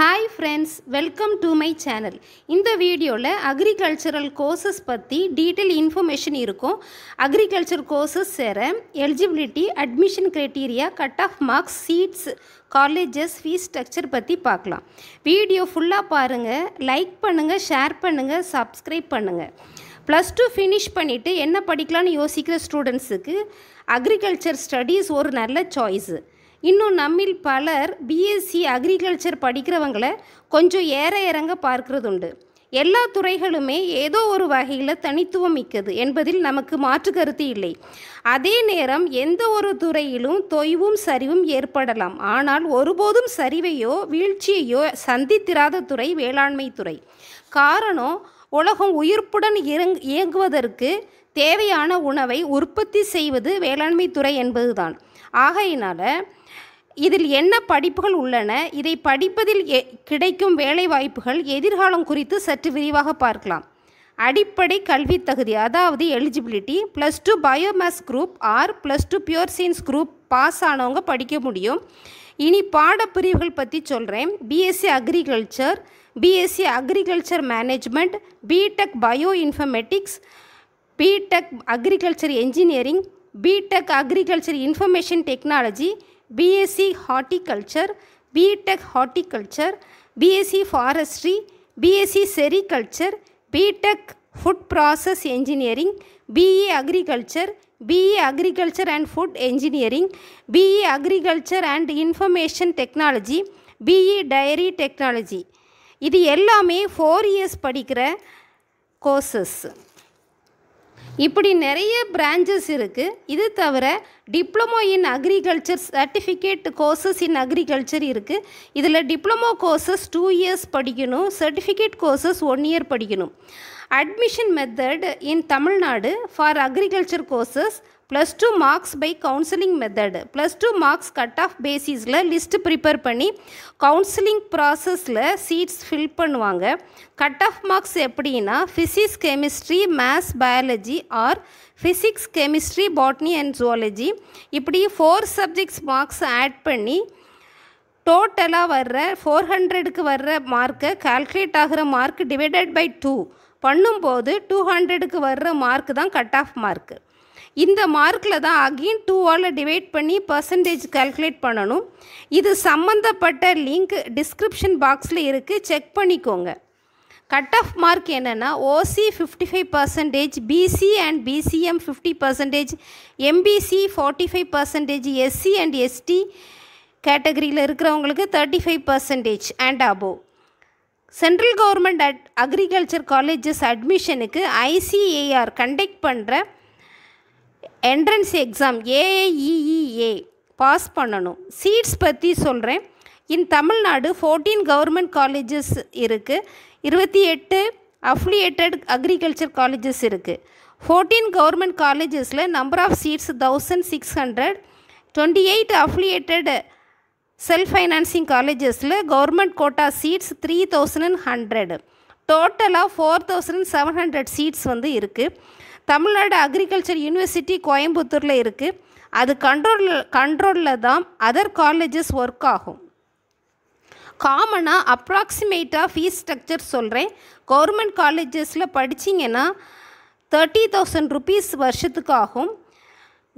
hi friends welcome to my channel இந்த வீடியோவில் agricultural courses பற்றி டீட்டெயில் இன்ஃபர்மேஷன் இருக்கும் அக்ரிகல்ச்சர் கோர்சஸ் சேர eligibility admission criteria cut off marks seats colleges fees structure பற்றி பார்க்கலாம் video ஃபுல்லாக பாருங்கள் லைக் பண்ணுங்கள் ஷேர் பண்ணுங்கள் சப்ஸ்கிரைப் பண்ணுங்கள் ப்ளஸ் டூ ஃபினிஷ் பண்ணிவிட்டு என்ன படிக்கலாம்னு யோசிக்கிற ஸ்டூடெண்ட்ஸுக்கு அக்ரிகல்ச்சர் ஸ்டடீஸ் ஒரு நல்ல சாய்ஸு இன்னும் நம்மில் பலர் பிஎஸ்சி அக்ரிகல்ச்சர் படிக்கிறவங்கள கொஞ்சம் ஏற இறங்க பார்க்கறது உண்டு எல்லா துறைகளுமே ஏதோ ஒரு வகையில் தனித்துவம் மிக்கது என்பதில் நமக்கு மாற்று கருத்து இல்லை அதே நேரம் எந்த ஒரு துறையிலும் தொய்வும் சரிவும் ஏற்படலாம் ஆனால் ஒருபோதும் சரிவையோ வீழ்ச்சியையோ சந்தித்திராத துறை வேளாண்மை துறை காரணம் உலகம் உயிர்ப்புடன் இறங் இயங்குவதற்கு தேவையான உணவை உற்பத்தி செய்வது வேளாண்மை துறை என்பதுதான் ஆகையினால் இதில் என்ன படிப்புகள் உள்ளன இதை படிப்பதில் கிடைக்கும் வேலைவாய்ப்புகள் எதிர்காலம் குறித்து சற்று விரிவாக பார்க்கலாம் அடிப்படை கல்வி தகுதி அதாவது eligibility plus two biomaths group or plus two pure science group pass ஆனவங்க படிக்க முடியும் இனி பாடப்பிரிவுகள் பற்றி சொல்கிறேன் BSc agriculture BSc agriculture management BTech bioinformatics BTech agriculture engineering BTech agriculture information technology BSc horticulture BTech horticulture BSc forestry BSc sericulture BTech food process engineering BE agriculture BE agriculture and food engineering BE agriculture and information technology BE dairy technology இது எல்லாமே four years படிக்கிற courses இப்படி நிறைய branches இருக்குது இது தவிர diploma in agriculture certificate courses in agriculture இருக்குது இதில் டிப்ளமோ கோர்சஸ் டூ இயர்ஸ் படிக்கணும் சர்டிஃபிகேட் கோர்சஸ் ஒன் இயர் படிக்கணும் admission method in Tamil Nadu for agriculture courses plus two marks by counselling method plus two marks cut off பேசிஸில் list prepare பண்ணி counselling ப்ராசஸில் seats fill பண்ணுவாங்க cut off marks எப்படின்னா physics chemistry maths biology or physics chemistry botany and zoology இப்படி four subjects marks add பண்ணி டோட்டலாக வர்ற four ஹண்ட்ரடுக்கு வர்ற மார்க்கை கால்குலேட் ஆகிற மார்க் டிவைடட் பை டூ பண்ணும்போது டூ ஹண்ட்ரடுக்கு வர்ற மார்க் தான் கட் ஆஃப் மார்க்கு இந்த மார்க்கில் தான் அகெயின் டூவால் டிவைட் பண்ணி பர்சன்டேஜ் கால்குலேட் பண்ணணும் இது சம்மந்தப்பட்ட லிங்க் டிஸ்கிரிப்ஷன் பாக்ஸில் இருக்குது செக் பண்ணிக்கோங்க கட் ஆஃப் மார்க் என்னென்னா OC fifty five percentage BC and BCM fifty percentage MBC forty five percentage SC and ST கேட்டகரியில் இருக்கிறவங்களுக்கு thirty five percentage and above central government at agriculture colleges அட்மிஷனுக்கு ICAR conduct பண்ணுற entrance exam AAEEA pass பண்ணணும் seats பற்றி சொல்கிறேன் in Tamil Nadu fourteen government colleges இருக்குது இருபத்தி எட்டு அஃப்லியேட்டட் அக்ரிகல்ச்சர் காலேஜஸ் இருக்குது ஃபோர்டீன் கவர்மெண்ட் காலேஜஸில் number of seats thousand six hundred twenty eight affiliated self financing காலேஜஸில் government quota seats three thousand and hundred டோட்டலாக four thousand seven hundred seats வந்து இருக்குது Tamil Nadu agriculture university கோயம்புத்தூரில் இருக்குது அது கண்ட்ரோல் கண்ட்ரோலில் தான் அதர் காலேஜஸ் ஒர்க் ஆகும் காமனாக அப்ராக்சிமேட்டாக ஃபீஸ் ஸ்ட்ரக்சர் சொல்கிறேன் கவர்மெண்ட் காலேஜஸில் படிச்சிங்கன்னா தேர்ட்டி தௌசண்ட் ருபீஸ் வருஷத்துக்கு ஆகும்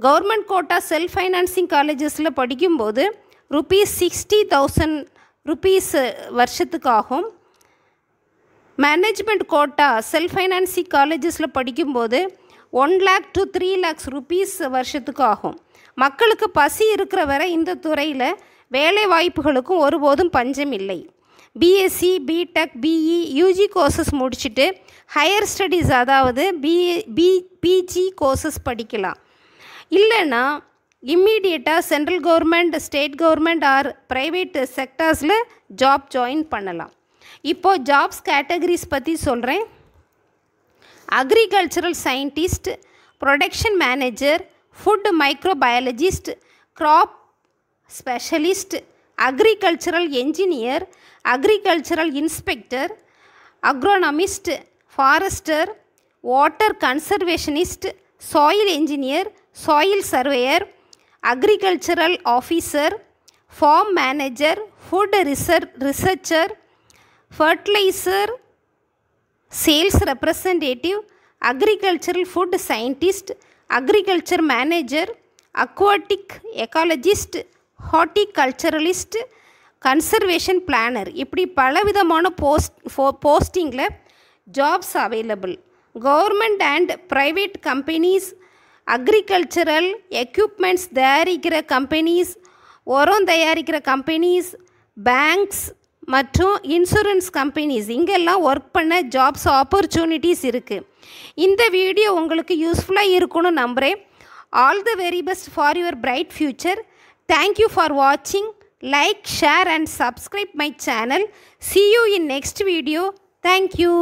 கவர்மெண்ட் கோட்டா செல்ஃப் ஃபைனான்சிங் காலேஜஸில் படிக்கும்போது ருபீஸ் சிக்ஸ்டி தௌசண்ட் ருபீஸ் வருஷத்துக்கு ஆகும் மேனேஜ்மெண்ட் கோட்டா செல்ஃப் ஃபைனான்சிங் காலேஜஸில் படிக்கும்போது one lakh to three lakhs rupees வருஷத்துக்கு ஆகும் மக்களுக்கு பசி இருக்கிற வரை இந்த துறையில் வேலை வாய்ப்புகளுக்கும் ஒருபோதும் பஞ்சம் இல்லை BSc BTech BE UG courses முடிச்சுட்டு ஹையர் ஸ்டடீஸ் அதாவது பிஏ பி பிஜி கோர்சஸ் படிக்கலாம் இல்லைன்னா இம்மீடியட்டாக central government state government or private செக்டார்ஸில் ஜாப் ஜாயின் பண்ணலாம் இப்போது ஜாப்ஸ் கேட்டகரிஸ் பற்றி சொல்கிறேன் agricultural scientist, production manager, food microbiologist, crop specialist, agricultural engineer, agricultural inspector, agronomist, forester, water conservationist, soil engineer, soil surveyor, agricultural officer, farm manager, food researcher, fertilizer sales representative agricultural food scientist agriculture manager aquatic ecologist horticulturalist conservation planner இப்படி பலவிதமான post ஃபோ போஸ்டிங்கில் jobs available government and private companies agricultural equipments தயாரிக்கிற companies உரம் தயாரிக்கிற companies banks மற்றும் insurance companies இங்கெல்லாம் work பண்ண ஜாப்ஸ் ஆப்பர்ச்சுனிட்டிஸ் இருக்குது இந்த வீடியோ உங்களுக்கு யூஸ்ஃபுல்லாக இருக்கும்னு நம்புகிறேன் all the very best for your bright future thank you for வாட்சிங் like share and subscribe my channel see you in next video thank you